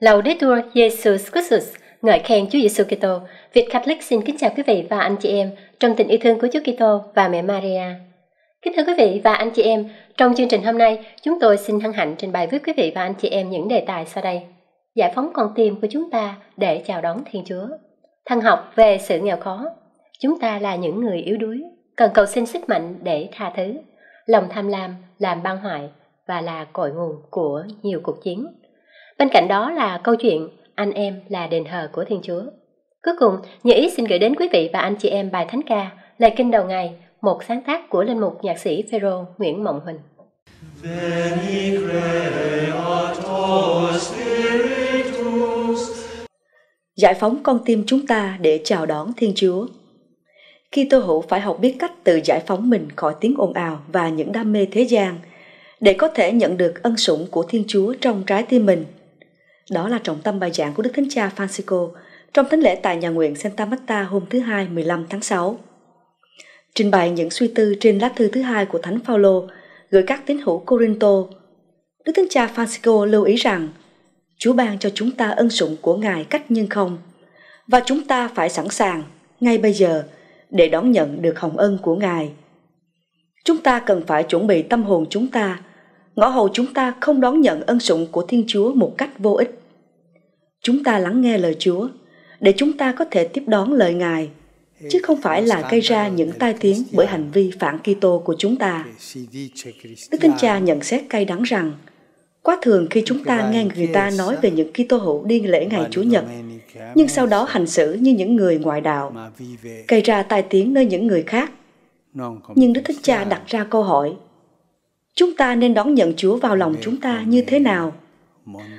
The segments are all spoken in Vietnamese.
Laudetur Jesus Christus, ngợi khen Chúa Giêsu Kitô. Việt Catholic xin kính chào quý vị và anh chị em trong tình yêu thương của Chúa Kitô và mẹ Maria. Kính thưa quý vị và anh chị em, trong chương trình hôm nay, chúng tôi xin hân hạnh trình bày với quý vị và anh chị em những đề tài sau đây. Giải phóng con tim của chúng ta để chào đón Thiên Chúa. Thân học về sự nghèo khó. Chúng ta là những người yếu đuối, cần cầu xin sức mạnh để tha thứ. Lòng tham lam làm băng hoại và là cội nguồn của nhiều cuộc chiến Bên cạnh đó là câu chuyện Anh em là đền thờ của Thiên Chúa. Cuối cùng, Như Ý xin gửi đến quý vị và anh chị em bài Thánh ca, lời kinh đầu ngày, một sáng tác của linh mục nhạc sĩ Phêrô Nguyễn Mộng Huỳnh. Giải phóng con tim chúng ta để chào đón Thiên Chúa. Khi tôi hữu phải học biết cách tự giải phóng mình khỏi tiếng ồn ào và những đam mê thế gian, để có thể nhận được ân sủng của Thiên Chúa trong trái tim mình – đó là trọng tâm bài giảng của Đức Thánh Cha Francisco trong thánh lễ tại nhà nguyện Santa Marta hôm thứ Hai 15 tháng 6. Trình bày những suy tư trên lá thư thứ hai của Thánh Phaolô gửi các tín hữu Corinto, Đức Thánh Cha Francisco lưu ý rằng Chúa ban cho chúng ta ân sủng của Ngài cách nhưng không và chúng ta phải sẵn sàng ngay bây giờ để đón nhận được hồng ân của Ngài. Chúng ta cần phải chuẩn bị tâm hồn chúng ta, ngõ hầu chúng ta không đón nhận ân sủng của Thiên Chúa một cách vô ích chúng ta lắng nghe lời Chúa để chúng ta có thể tiếp đón lời Ngài chứ không phải là gây ra những tai tiếng bởi hành vi phản Kitô của chúng ta. Đức Thánh Cha nhận xét cay đắng rằng quá thường khi chúng ta nghe người ta nói về những Kitô hữu đi lễ ngày Chủ nhật nhưng sau đó hành xử như những người ngoại đạo, gây ra tai tiếng nơi những người khác. Nhưng Đức Thánh Cha đặt ra câu hỏi, chúng ta nên đón nhận Chúa vào lòng chúng ta như thế nào?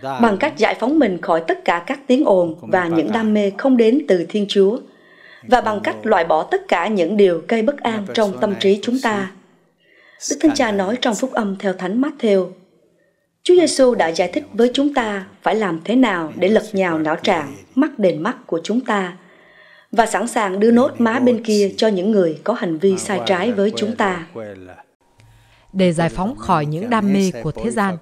bằng cách giải phóng mình khỏi tất cả các tiếng ồn và những đam mê không đến từ Thiên Chúa và bằng cách loại bỏ tất cả những điều gây bất an trong tâm trí chúng ta. Đức Thánh Cha nói trong Phúc Âm theo Thánh Matthew, Chúa Giêsu đã giải thích với chúng ta phải làm thế nào để lật nhào não trạng, mắt đền mắt của chúng ta và sẵn sàng đưa nốt má bên kia cho những người có hành vi sai trái với chúng ta để giải phóng khỏi những đam mê của thế gian.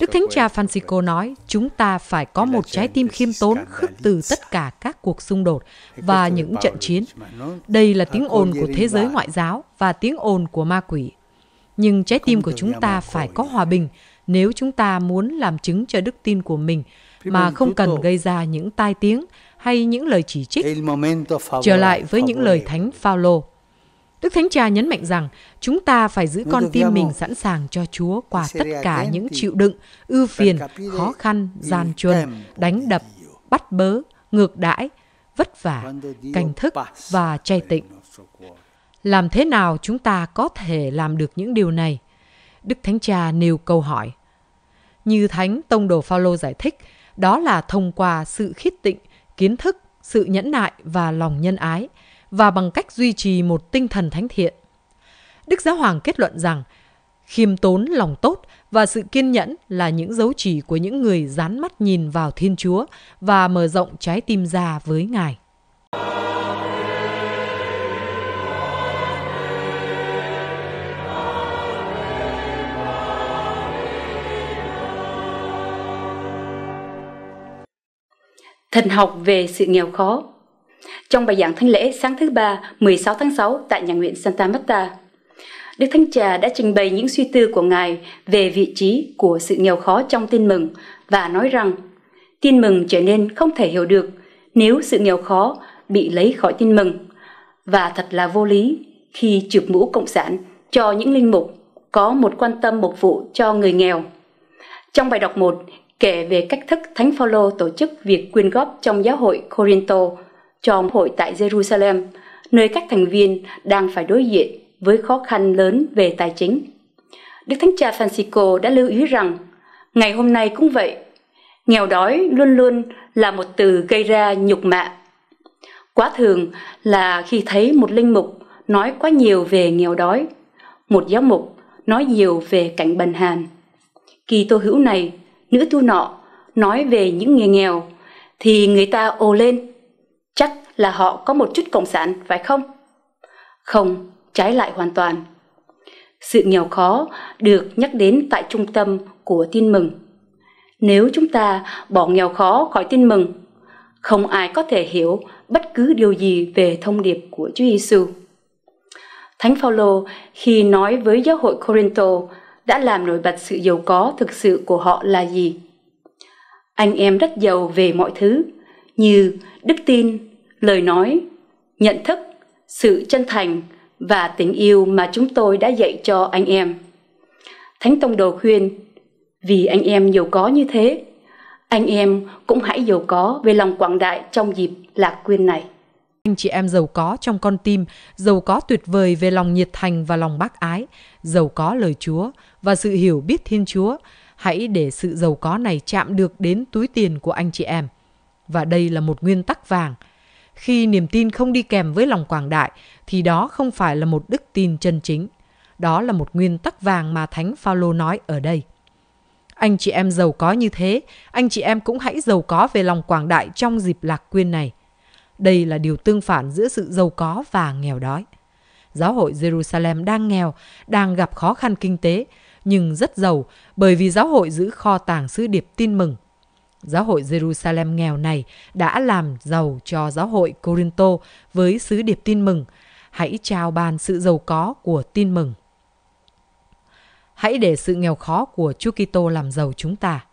Đức Thánh Cha Francisco nói, chúng ta phải có một trái tim khiêm tốn khước từ tất cả các cuộc xung đột và những trận chiến. Đây là tiếng ồn của thế giới ngoại giáo và tiếng ồn của ma quỷ. Nhưng trái tim của chúng ta phải có hòa bình nếu chúng ta muốn làm chứng cho đức tin của mình mà không cần gây ra những tai tiếng hay những lời chỉ trích. Trở lại với những lời Thánh Phaolô, Đức Thánh Cha nhấn mạnh rằng chúng ta phải giữ con tim mình sẵn sàng cho Chúa qua tất cả những chịu đựng, ưu phiền, khó khăn, gian truân, đánh đập, bắt bớ, ngược đãi, vất vả, cảnh thức và chay tịnh. Làm thế nào chúng ta có thể làm được những điều này? Đức Thánh Cha nêu câu hỏi. Như Thánh Tông Đồ Phaolô giải thích, đó là thông qua sự khít tịnh, kiến thức, sự nhẫn nại và lòng nhân ái – và bằng cách duy trì một tinh thần thánh thiện. Đức Giáo Hoàng kết luận rằng, khiêm tốn, lòng tốt và sự kiên nhẫn là những dấu chỉ của những người dán mắt nhìn vào Thiên Chúa và mở rộng trái tim ra với Ngài. Thần học về sự nghèo khó trong bài giảng thánh lễ sáng thứ ba 16 tháng 6 tại nhà nguyện Santa Marta. Đức Thánh Cha đã trình bày những suy tư của Ngài về vị trí của sự nghèo khó trong tin mừng và nói rằng tin mừng trở nên không thể hiểu được nếu sự nghèo khó bị lấy khỏi tin mừng và thật là vô lý khi chụp mũ cộng sản cho những linh mục có một quan tâm mục vụ cho người nghèo. Trong bài đọc 1 kể về cách thức Thánh Phaolô tổ chức việc quyên góp trong giáo hội Corinto trong hội tại Jerusalem, nơi các thành viên đang phải đối diện với khó khăn lớn về tài chính. Đức Thánh Cha Francisco đã lưu ý rằng, ngày hôm nay cũng vậy, nghèo đói luôn luôn là một từ gây ra nhục mạ. Quá thường là khi thấy một linh mục nói quá nhiều về nghèo đói, một giáo mục nói nhiều về cảnh bần hàn. Kỳ tô hữu này, nữ tu nọ nói về những người nghèo thì người ta ồ lên là họ có một chút cộng sản, phải không? Không, trái lại hoàn toàn. Sự nghèo khó được nhắc đến tại trung tâm của tin mừng. Nếu chúng ta bỏ nghèo khó khỏi tin mừng, không ai có thể hiểu bất cứ điều gì về thông điệp của Chúa Giêsu. Thánh Phaolô khi nói với giáo hội Corinto đã làm nổi bật sự giàu có thực sự của họ là gì. Anh em rất giàu về mọi thứ như đức tin, lời nói nhận thức sự chân thành và tình yêu mà chúng tôi đã dạy cho anh em thánh tông đồ khuyên vì anh em giàu có như thế anh em cũng hãy giàu có về lòng quảng đại trong dịp lạc quyên này anh chị em giàu có trong con tim, giàu có tuyệt vời về lòng nhiệt thành và lòng bác ái, giàu có lời Chúa và sự hiểu biết Thiên Chúa. Hãy để sự giàu có này chạm được đến túi tiền của anh chị em. Và đây là một nguyên tắc vàng – khi niềm tin không đi kèm với lòng quảng đại thì đó không phải là một đức tin chân chính đó là một nguyên tắc vàng mà thánh phaolô nói ở đây anh chị em giàu có như thế anh chị em cũng hãy giàu có về lòng quảng đại trong dịp lạc quyên này đây là điều tương phản giữa sự giàu có và nghèo đói giáo hội jerusalem đang nghèo đang gặp khó khăn kinh tế nhưng rất giàu bởi vì giáo hội giữ kho tàng sứ điệp tin mừng Giáo hội Jerusalem nghèo này đã làm giàu cho giáo hội Corinto với sứ điệp tin mừng. Hãy trao ban sự giàu có của tin mừng. Hãy để sự nghèo khó của Chúa Kitô làm giàu chúng ta.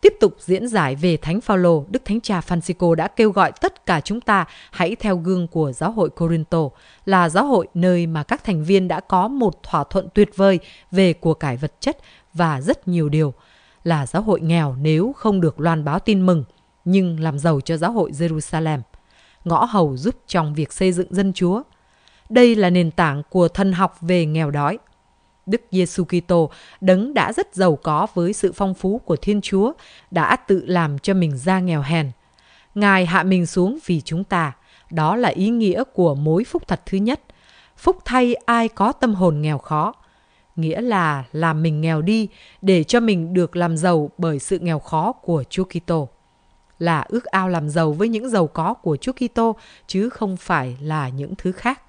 Tiếp tục diễn giải về Thánh Phaolô, Đức Thánh Cha Francisco đã kêu gọi tất cả chúng ta hãy theo gương của giáo hội Corinto, là giáo hội nơi mà các thành viên đã có một thỏa thuận tuyệt vời về của cải vật chất và rất nhiều điều – là giáo hội nghèo nếu không được loan báo tin mừng, nhưng làm giàu cho giáo hội Jerusalem, ngõ hầu giúp trong việc xây dựng dân chúa. Đây là nền tảng của thần học về nghèo đói. Đức Giêsu Kitô đấng đã rất giàu có với sự phong phú của Thiên Chúa, đã tự làm cho mình ra nghèo hèn. Ngài hạ mình xuống vì chúng ta, đó là ý nghĩa của mối phúc thật thứ nhất. Phúc thay ai có tâm hồn nghèo khó – nghĩa là làm mình nghèo đi để cho mình được làm giàu bởi sự nghèo khó của Chúa Kitô. Là ước ao làm giàu với những giàu có của Chúa Kitô chứ không phải là những thứ khác.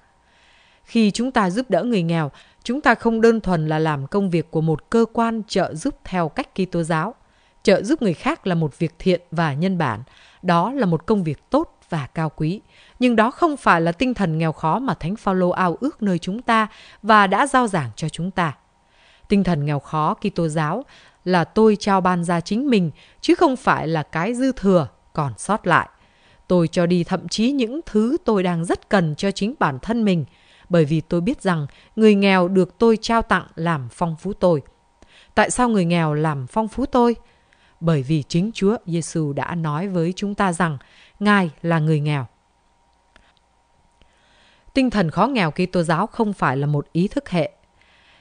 Khi chúng ta giúp đỡ người nghèo, chúng ta không đơn thuần là làm công việc của một cơ quan trợ giúp theo cách Kitô giáo. Trợ giúp người khác là một việc thiện và nhân bản, đó là một công việc tốt và cao quý. Nhưng đó không phải là tinh thần nghèo khó mà Thánh Phaolô ao ước nơi chúng ta và đã giao giảng cho chúng ta. Tinh thần nghèo khó Kitô giáo là tôi trao ban ra chính mình chứ không phải là cái dư thừa còn sót lại. Tôi cho đi thậm chí những thứ tôi đang rất cần cho chính bản thân mình bởi vì tôi biết rằng người nghèo được tôi trao tặng làm phong phú tôi. Tại sao người nghèo làm phong phú tôi? Bởi vì chính Chúa Giêsu đã nói với chúng ta rằng Ngài là người nghèo. Tinh thần khó nghèo Kitô giáo không phải là một ý thức hệ.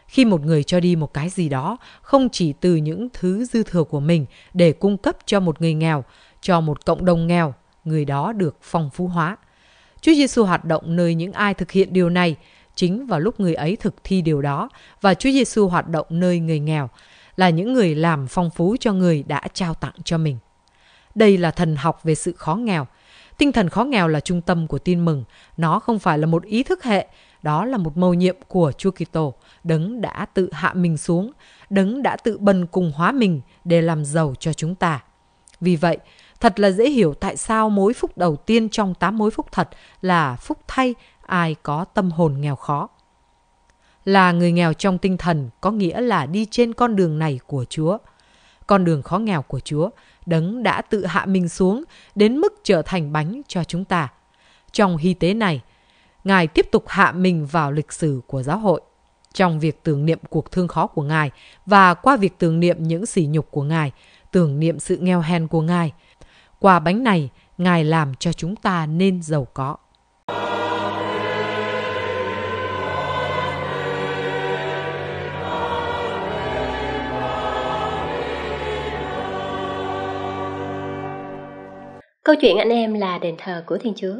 Khi một người cho đi một cái gì đó, không chỉ từ những thứ dư thừa của mình để cung cấp cho một người nghèo, cho một cộng đồng nghèo, người đó được phong phú hóa. Chúa Giêsu hoạt động nơi những ai thực hiện điều này, chính vào lúc người ấy thực thi điều đó và Chúa Giêsu hoạt động nơi người nghèo là những người làm phong phú cho người đã trao tặng cho mình. Đây là thần học về sự khó nghèo. Tinh thần khó nghèo là trung tâm của tin mừng. Nó không phải là một ý thức hệ, đó là một mầu nhiệm của Chúa Kitô. Đấng đã tự hạ mình xuống, đấng đã tự bần cùng hóa mình để làm giàu cho chúng ta. Vì vậy, thật là dễ hiểu tại sao mối phúc đầu tiên trong tám mối phúc thật là phúc thay ai có tâm hồn nghèo khó. Là người nghèo trong tinh thần có nghĩa là đi trên con đường này của Chúa. Con đường khó nghèo của Chúa đấng đã tự hạ mình xuống đến mức trở thành bánh cho chúng ta. Trong hy tế này, Ngài tiếp tục hạ mình vào lịch sử của giáo hội. Trong việc tưởng niệm cuộc thương khó của Ngài và qua việc tưởng niệm những sỉ nhục của Ngài, tưởng niệm sự nghèo hèn của Ngài, qua bánh này, Ngài làm cho chúng ta nên giàu có. Câu chuyện anh em là đền thờ của Thiên Chúa.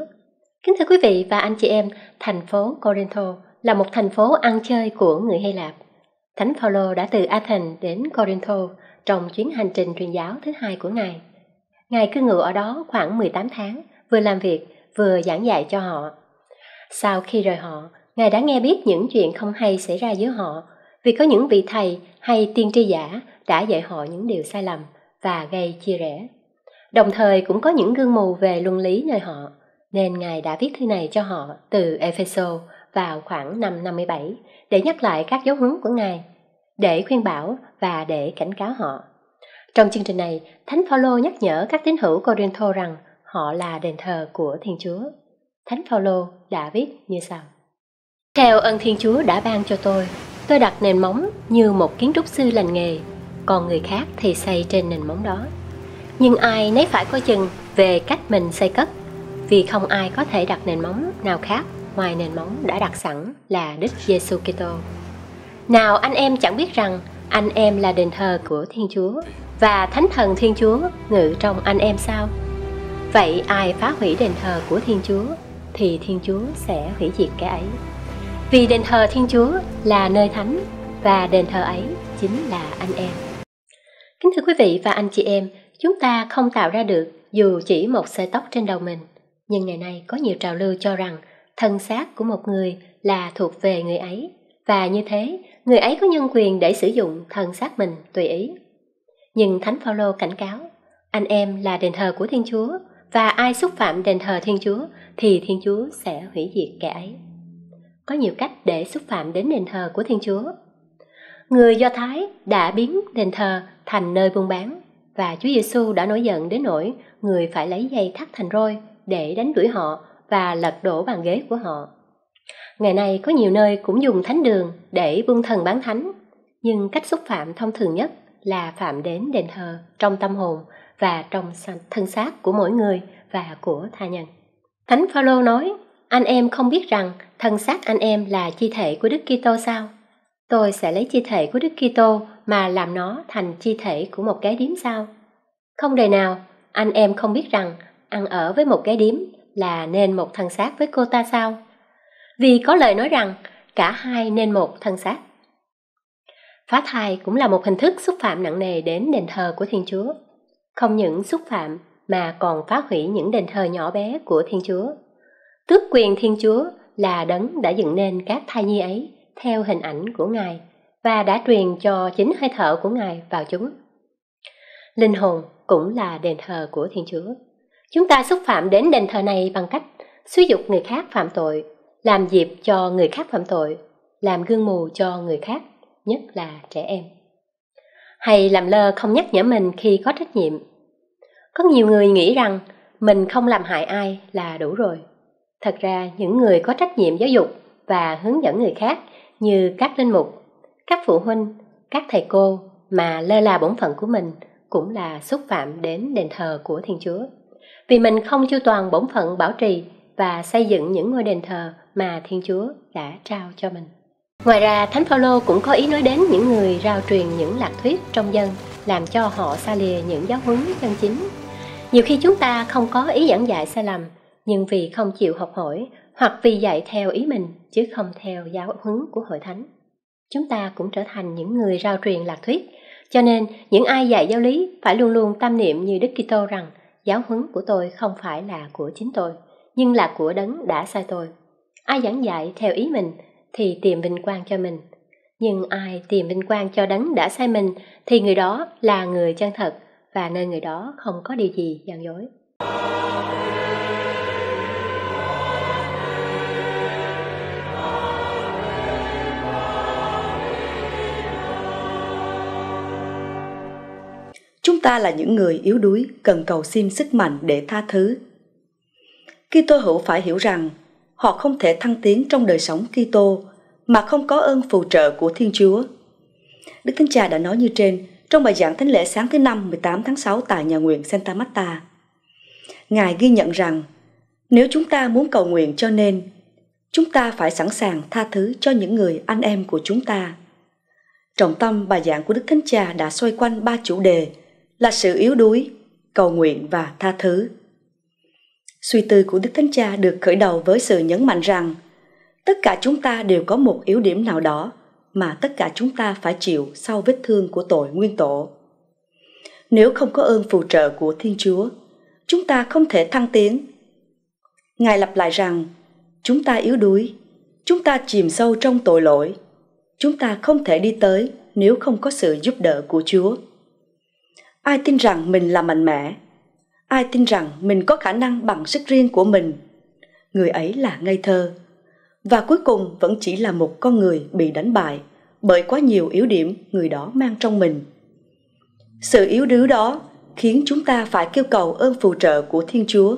Kính thưa quý vị và anh chị em, thành phố Corinto là một thành phố ăn chơi của người Hy Lạp. Thánh Phaolô đã từ Athens đến Corinto trong chuyến hành trình truyền giáo thứ hai của Ngài. Ngài cư ngụ ở đó khoảng 18 tháng, vừa làm việc, vừa giảng dạy cho họ. Sau khi rời họ, Ngài đã nghe biết những chuyện không hay xảy ra giữa họ vì có những vị thầy hay tiên tri giả đã dạy họ những điều sai lầm và gây chia rẽ. Đồng thời cũng có những gương mù về luân lý nơi họ, nên Ngài đã viết thư này cho họ từ Epheso vào khoảng năm 57 để nhắc lại các dấu hướng của Ngài, để khuyên bảo và để cảnh cáo họ. Trong chương trình này, Thánh Phaolô nhắc nhở các tín hữu Corinto rằng họ là đền thờ của Thiên Chúa. Thánh Phaolô đã viết như sau: Theo ân Thiên Chúa đã ban cho tôi, tôi đặt nền móng như một kiến trúc sư lành nghề, còn người khác thì xây trên nền móng đó nhưng ai nấy phải coi chừng về cách mình xây cất vì không ai có thể đặt nền móng nào khác ngoài nền móng đã đặt sẵn là Đức Giêsu Kitô. Nào anh em chẳng biết rằng anh em là đền thờ của Thiên Chúa và Thánh Thần Thiên Chúa ngự trong anh em sao? Vậy ai phá hủy đền thờ của Thiên Chúa thì Thiên Chúa sẽ hủy diệt cái ấy. Vì đền thờ Thiên Chúa là nơi thánh và đền thờ ấy chính là anh em. Kính thưa quý vị và anh chị em, Chúng ta không tạo ra được dù chỉ một sợi tóc trên đầu mình. Nhưng ngày nay có nhiều trào lưu cho rằng thân xác của một người là thuộc về người ấy. Và như thế, người ấy có nhân quyền để sử dụng thân xác mình tùy ý. Nhưng Thánh Phaolô cảnh cáo, anh em là đền thờ của Thiên Chúa và ai xúc phạm đền thờ Thiên Chúa thì Thiên Chúa sẽ hủy diệt kẻ ấy. Có nhiều cách để xúc phạm đến đền thờ của Thiên Chúa. Người Do Thái đã biến đền thờ thành nơi buôn bán và Chúa Giêsu đã nổi giận đến nỗi người phải lấy dây thắt thành roi để đánh đuổi họ và lật đổ bàn ghế của họ. Ngày nay có nhiều nơi cũng dùng thánh đường để buông thần bán thánh, nhưng cách xúc phạm thông thường nhất là phạm đến đền thờ trong tâm hồn và trong thân xác của mỗi người và của tha nhân. Thánh Phaolô nói: "Anh em không biết rằng thân xác anh em là chi thể của Đức Kitô sao? Tôi sẽ lấy chi thể của Đức Kitô mà làm nó thành chi thể của một cái điếm sao? Không đời nào, anh em không biết rằng ăn ở với một cái điếm là nên một thân xác với cô ta sao? Vì có lời nói rằng cả hai nên một thân xác. Phá thai cũng là một hình thức xúc phạm nặng nề đến đền thờ của Thiên Chúa. Không những xúc phạm mà còn phá hủy những đền thờ nhỏ bé của Thiên Chúa. Tước quyền Thiên Chúa là đấng đã dựng nên các thai nhi ấy theo hình ảnh của Ngài và đã truyền cho chính hơi thở của Ngài vào chúng. Linh hồn cũng là đền thờ của Thiên Chúa. Chúng ta xúc phạm đến đền thờ này bằng cách xúi dục người khác phạm tội, làm dịp cho người khác phạm tội, làm gương mù cho người khác, nhất là trẻ em. Hay làm lơ không nhắc nhở mình khi có trách nhiệm. Có nhiều người nghĩ rằng mình không làm hại ai là đủ rồi. Thật ra những người có trách nhiệm giáo dục và hướng dẫn người khác như các linh mục các phụ huynh, các thầy cô mà lơ là bổn phận của mình cũng là xúc phạm đến đền thờ của Thiên Chúa. Vì mình không chu toàn bổn phận bảo trì và xây dựng những ngôi đền thờ mà Thiên Chúa đã trao cho mình. Ngoài ra, Thánh Phaolô cũng có ý nói đến những người rao truyền những lạc thuyết trong dân, làm cho họ xa lìa những giáo huấn chân chính. Nhiều khi chúng ta không có ý giảng dạy sai lầm, nhưng vì không chịu học hỏi hoặc vì dạy theo ý mình chứ không theo giáo huấn của hội thánh chúng ta cũng trở thành những người rao truyền lạc thuyết. Cho nên, những ai dạy giáo lý phải luôn luôn tâm niệm như Đức Kitô rằng giáo huấn của tôi không phải là của chính tôi, nhưng là của đấng đã sai tôi. Ai giảng dạy theo ý mình thì tìm vinh quang cho mình, nhưng ai tìm vinh quang cho đấng đã sai mình thì người đó là người chân thật và nơi người đó không có điều gì gian dối. ta là những người yếu đuối cần cầu xin sức mạnh để tha thứ Kitô hữu phải hiểu rằng họ không thể thăng tiến trong đời sống Kitô mà không có ơn phù trợ của Thiên Chúa. Đức Thánh Cha đã nói như trên trong bài giảng thánh lễ sáng thứ năm 18 tháng 6 tại nhà nguyện Santa Marta. Ngài ghi nhận rằng nếu chúng ta muốn cầu nguyện cho nên chúng ta phải sẵn sàng tha thứ cho những người anh em của chúng ta. Trọng tâm bài giảng của Đức Thánh Cha đã xoay quanh ba chủ đề là sự yếu đuối, cầu nguyện và tha thứ. Suy tư của Đức Thánh Cha được khởi đầu với sự nhấn mạnh rằng tất cả chúng ta đều có một yếu điểm nào đó mà tất cả chúng ta phải chịu sau vết thương của tội nguyên tổ. Nếu không có ơn phù trợ của Thiên Chúa, chúng ta không thể thăng tiến. Ngài lặp lại rằng, chúng ta yếu đuối, chúng ta chìm sâu trong tội lỗi, chúng ta không thể đi tới nếu không có sự giúp đỡ của Chúa ai tin rằng mình là mạnh mẽ ai tin rằng mình có khả năng bằng sức riêng của mình người ấy là ngây thơ và cuối cùng vẫn chỉ là một con người bị đánh bại bởi quá nhiều yếu điểm người đó mang trong mình sự yếu đuối đó khiến chúng ta phải kêu cầu ơn phù trợ của thiên chúa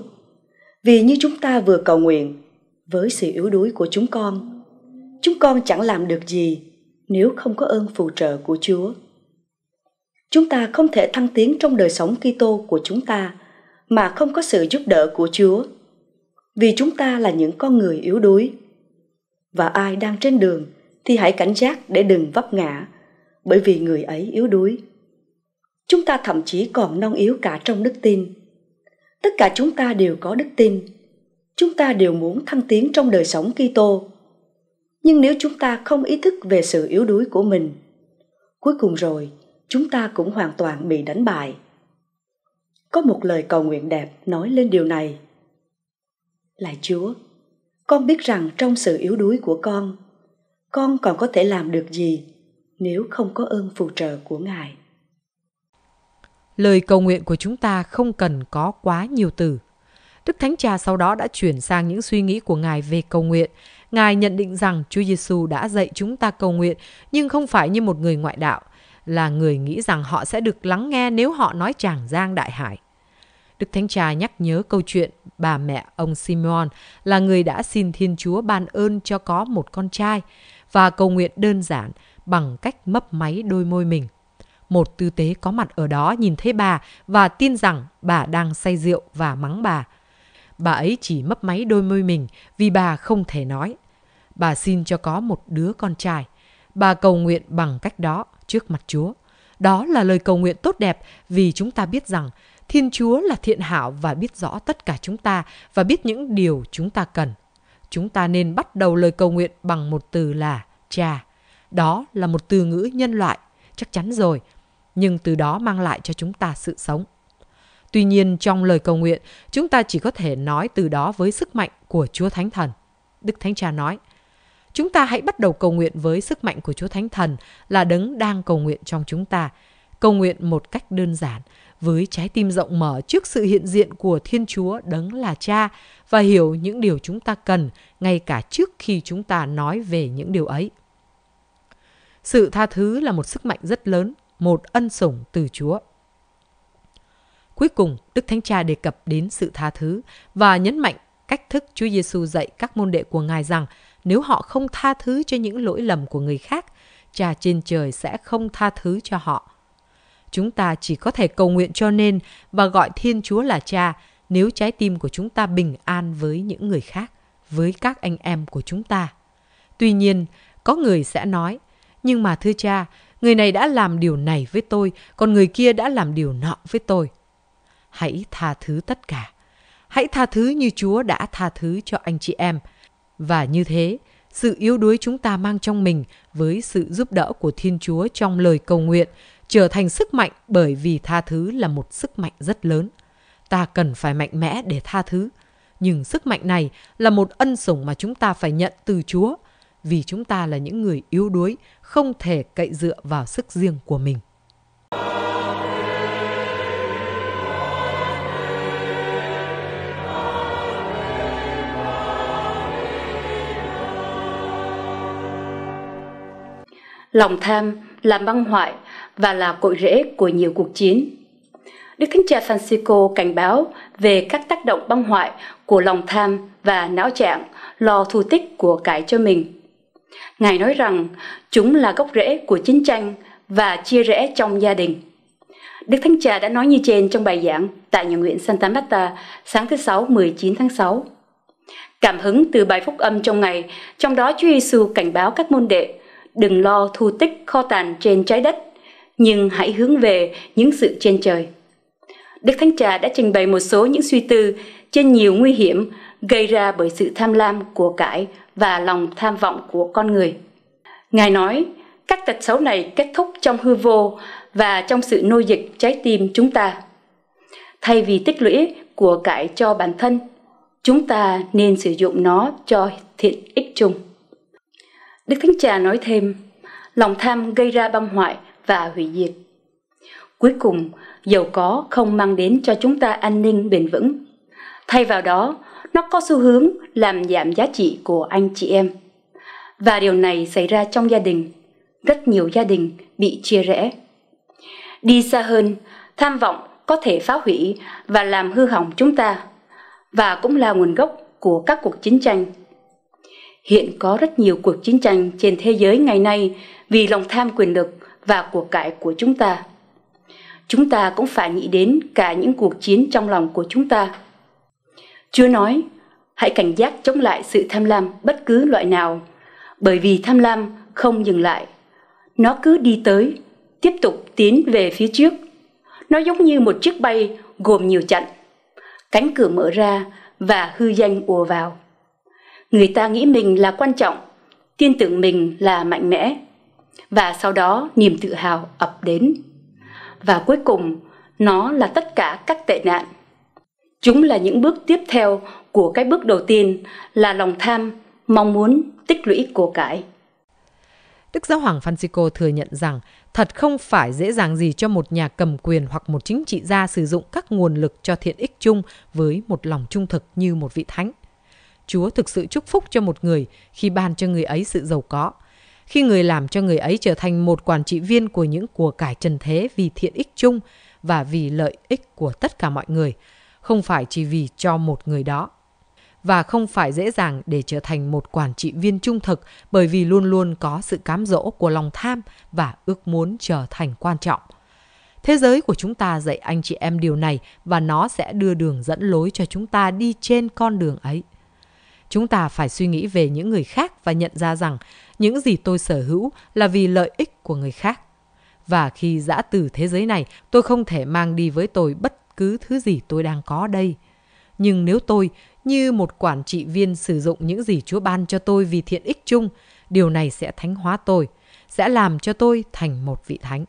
vì như chúng ta vừa cầu nguyện với sự yếu đuối của chúng con chúng con chẳng làm được gì nếu không có ơn phù trợ của chúa Chúng ta không thể thăng tiến trong đời sống Kitô của chúng ta mà không có sự giúp đỡ của Chúa. Vì chúng ta là những con người yếu đuối. Và ai đang trên đường thì hãy cảnh giác để đừng vấp ngã, bởi vì người ấy yếu đuối. Chúng ta thậm chí còn non yếu cả trong đức tin. Tất cả chúng ta đều có đức tin. Chúng ta đều muốn thăng tiến trong đời sống Kitô. Nhưng nếu chúng ta không ý thức về sự yếu đuối của mình, cuối cùng rồi chúng ta cũng hoàn toàn bị đánh bại có một lời cầu nguyện đẹp nói lên điều này Lạy chúa con biết rằng trong sự yếu đuối của con con còn có thể làm được gì nếu không có ơn phù trợ của ngài lời cầu nguyện của chúng ta không cần có quá nhiều từ Đức Thánh Cha sau đó đã chuyển sang những suy nghĩ của Ngài về cầu nguyện. Ngài nhận định rằng Chúa Giêsu đã dạy chúng ta cầu nguyện, nhưng không phải như một người ngoại đạo là người nghĩ rằng họ sẽ được lắng nghe nếu họ nói chàng Giang Đại Hải. Đức Thánh Cha nhắc nhớ câu chuyện bà mẹ ông Simeon là người đã xin Thiên Chúa ban ơn cho có một con trai và cầu nguyện đơn giản bằng cách mấp máy đôi môi mình. Một tư tế có mặt ở đó nhìn thấy bà và tin rằng bà đang say rượu và mắng bà. Bà ấy chỉ mấp máy đôi môi mình vì bà không thể nói. Bà xin cho có một đứa con trai. Bà cầu nguyện bằng cách đó trước mặt Chúa. Đó là lời cầu nguyện tốt đẹp vì chúng ta biết rằng Thiên Chúa là thiện hảo và biết rõ tất cả chúng ta và biết những điều chúng ta cần. Chúng ta nên bắt đầu lời cầu nguyện bằng một từ là cha. Đó là một từ ngữ nhân loại, chắc chắn rồi, nhưng từ đó mang lại cho chúng ta sự sống. Tuy nhiên trong lời cầu nguyện, chúng ta chỉ có thể nói từ đó với sức mạnh của Chúa Thánh Thần. Đức Thánh Cha nói, Chúng ta hãy bắt đầu cầu nguyện với sức mạnh của Chúa Thánh Thần là đấng đang cầu nguyện trong chúng ta. Cầu nguyện một cách đơn giản, với trái tim rộng mở trước sự hiện diện của Thiên Chúa đấng là Cha và hiểu những điều chúng ta cần ngay cả trước khi chúng ta nói về những điều ấy. Sự tha thứ là một sức mạnh rất lớn, một ân sủng từ Chúa. Cuối cùng, Đức Thánh Cha đề cập đến sự tha thứ và nhấn mạnh cách thức Chúa Giêsu dạy các môn đệ của Ngài rằng nếu họ không tha thứ cho những lỗi lầm của người khác cha trên trời sẽ không tha thứ cho họ chúng ta chỉ có thể cầu nguyện cho nên và gọi thiên chúa là cha nếu trái tim của chúng ta bình an với những người khác với các anh em của chúng ta tuy nhiên có người sẽ nói nhưng mà thưa cha người này đã làm điều này với tôi còn người kia đã làm điều nọ với tôi hãy tha thứ tất cả hãy tha thứ như chúa đã tha thứ cho anh chị em và như thế, sự yếu đuối chúng ta mang trong mình với sự giúp đỡ của Thiên Chúa trong lời cầu nguyện trở thành sức mạnh bởi vì tha thứ là một sức mạnh rất lớn. Ta cần phải mạnh mẽ để tha thứ, nhưng sức mạnh này là một ân sủng mà chúng ta phải nhận từ Chúa, vì chúng ta là những người yếu đuối, không thể cậy dựa vào sức riêng của mình. lòng tham là băng hoại và là cội rễ của nhiều cuộc chiến. Đức Thánh Cha Francisco cảnh báo về các tác động băng hoại của lòng tham và não trạng lo thu tích của cải cho mình. Ngài nói rằng chúng là gốc rễ của chiến tranh và chia rẽ trong gia đình. Đức Thánh Cha đã nói như trên trong bài giảng tại nhà nguyện Santa Marta sáng thứ Sáu 19 tháng 6. Cảm hứng từ bài phúc âm trong ngày, trong đó Chúa Giêsu cảnh báo các môn đệ đừng lo thu tích kho tàng trên trái đất, nhưng hãy hướng về những sự trên trời. Đức Thánh Trà đã trình bày một số những suy tư trên nhiều nguy hiểm gây ra bởi sự tham lam của cải và lòng tham vọng của con người. Ngài nói, các tật xấu này kết thúc trong hư vô và trong sự nô dịch trái tim chúng ta. Thay vì tích lũy của cải cho bản thân, chúng ta nên sử dụng nó cho thiện ích chung. Đức Thánh Cha nói thêm, lòng tham gây ra băng hoại và hủy diệt. Cuối cùng, giàu có không mang đến cho chúng ta an ninh bền vững. Thay vào đó, nó có xu hướng làm giảm giá trị của anh chị em. Và điều này xảy ra trong gia đình. Rất nhiều gia đình bị chia rẽ. Đi xa hơn, tham vọng có thể phá hủy và làm hư hỏng chúng ta và cũng là nguồn gốc của các cuộc chiến tranh Hiện có rất nhiều cuộc chiến tranh trên thế giới ngày nay vì lòng tham quyền lực và của cải của chúng ta. Chúng ta cũng phải nghĩ đến cả những cuộc chiến trong lòng của chúng ta. Chúa nói, hãy cảnh giác chống lại sự tham lam bất cứ loại nào, bởi vì tham lam không dừng lại. Nó cứ đi tới, tiếp tục tiến về phía trước. Nó giống như một chiếc bay gồm nhiều chặn. Cánh cửa mở ra và hư danh ùa vào người ta nghĩ mình là quan trọng tin tưởng mình là mạnh mẽ và sau đó niềm tự hào ập đến và cuối cùng nó là tất cả các tệ nạn chúng là những bước tiếp theo của cái bước đầu tiên là lòng tham mong muốn tích lũy của cải Đức giáo hoàng Francisco thừa nhận rằng thật không phải dễ dàng gì cho một nhà cầm quyền hoặc một chính trị gia sử dụng các nguồn lực cho thiện ích chung với một lòng trung thực như một vị thánh. Chúa thực sự chúc phúc cho một người khi ban cho người ấy sự giàu có. Khi người làm cho người ấy trở thành một quản trị viên của những của cải trần thế vì thiện ích chung và vì lợi ích của tất cả mọi người, không phải chỉ vì cho một người đó. Và không phải dễ dàng để trở thành một quản trị viên trung thực bởi vì luôn luôn có sự cám dỗ của lòng tham và ước muốn trở thành quan trọng. Thế giới của chúng ta dạy anh chị em điều này và nó sẽ đưa đường dẫn lối cho chúng ta đi trên con đường ấy chúng ta phải suy nghĩ về những người khác và nhận ra rằng những gì tôi sở hữu là vì lợi ích của người khác và khi dã từ thế giới này tôi không thể mang đi với tôi bất cứ thứ gì tôi đang có đây nhưng nếu tôi như một quản trị viên sử dụng những gì chúa ban cho tôi vì thiện ích chung điều này sẽ thánh hóa tôi sẽ làm cho tôi thành một vị thánh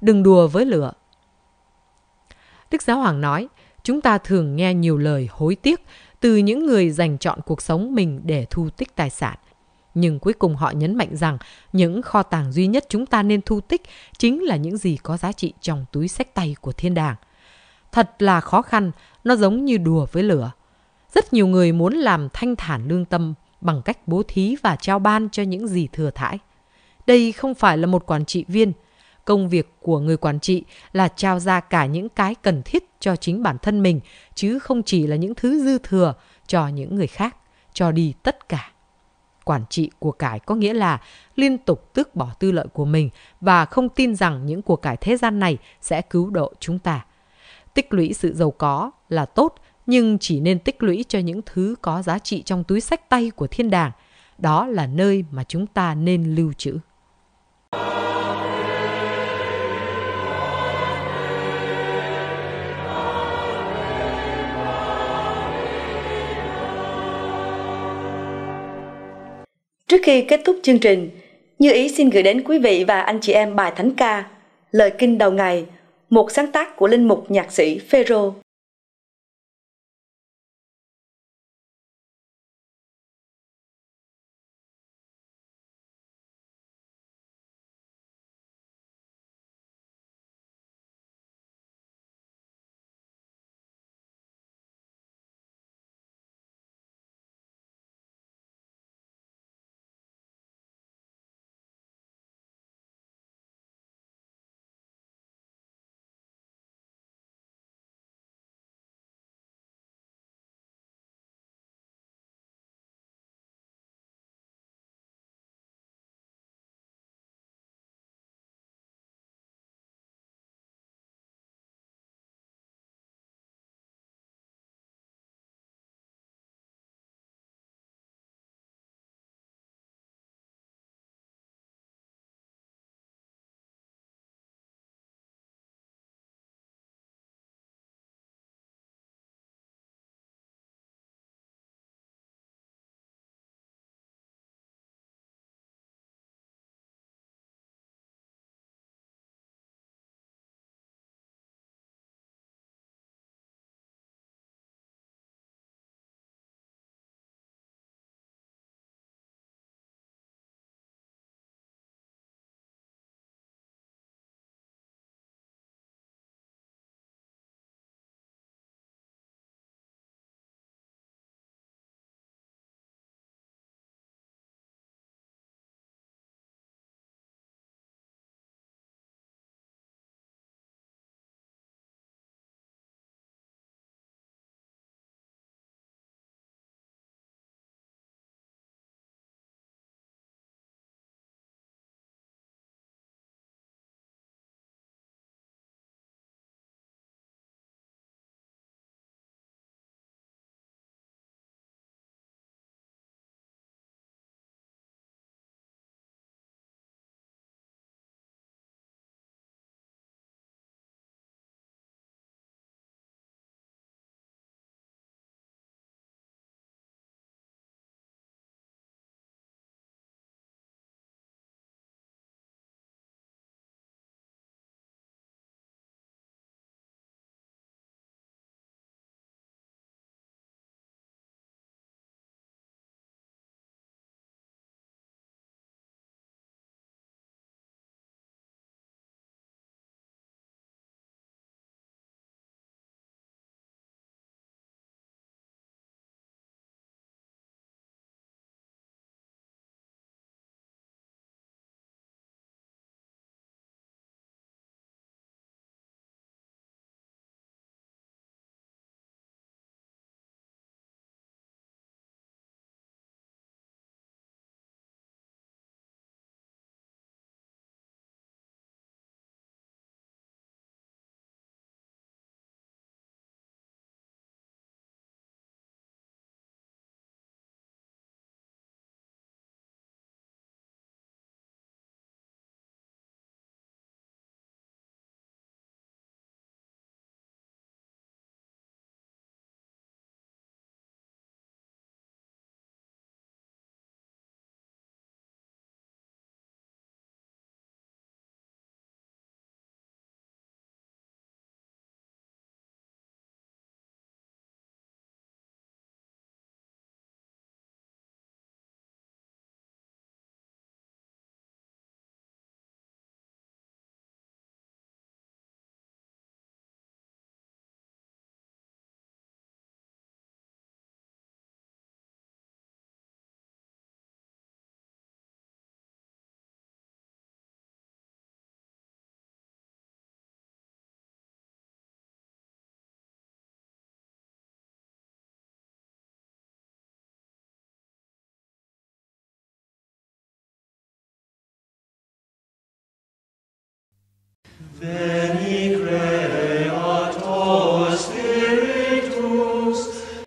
đừng đùa với lửa đức giáo hoàng nói chúng ta thường nghe nhiều lời hối tiếc từ những người dành chọn cuộc sống mình để thu tích tài sản. Nhưng cuối cùng họ nhấn mạnh rằng những kho tàng duy nhất chúng ta nên thu tích chính là những gì có giá trị trong túi sách tay của thiên đàng. Thật là khó khăn, nó giống như đùa với lửa. Rất nhiều người muốn làm thanh thản lương tâm bằng cách bố thí và trao ban cho những gì thừa thãi. Đây không phải là một quản trị viên, công việc của người quản trị là trao ra cả những cái cần thiết cho chính bản thân mình chứ không chỉ là những thứ dư thừa cho những người khác cho đi tất cả quản trị của cải có nghĩa là liên tục tước bỏ tư lợi của mình và không tin rằng những của cải thế gian này sẽ cứu độ chúng ta tích lũy sự giàu có là tốt nhưng chỉ nên tích lũy cho những thứ có giá trị trong túi sách tay của thiên đàng đó là nơi mà chúng ta nên lưu trữ Trước khi kết thúc chương trình, Như Ý xin gửi đến quý vị và anh chị em bài Thánh Ca, lời kinh đầu ngày, một sáng tác của linh mục nhạc sĩ Phêrô.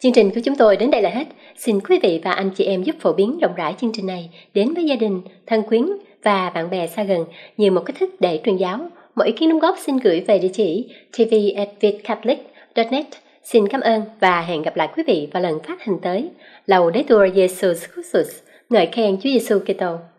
Chương trình của chúng tôi đến đây là hết. Xin quý vị và anh chị em giúp phổ biến rộng rãi chương trình này đến với gia đình, thân quyến và bạn bè xa gần như một cách thức để truyền giáo. Mọi ý kiến đóng góp xin gửi về địa chỉ tv@vietcatholic.net. Xin cảm ơn và hẹn gặp lại quý vị vào lần phát hành tới. Lầu Đế Tour Jesus Christus, ngợi khen Chúa Giêsu Kitô.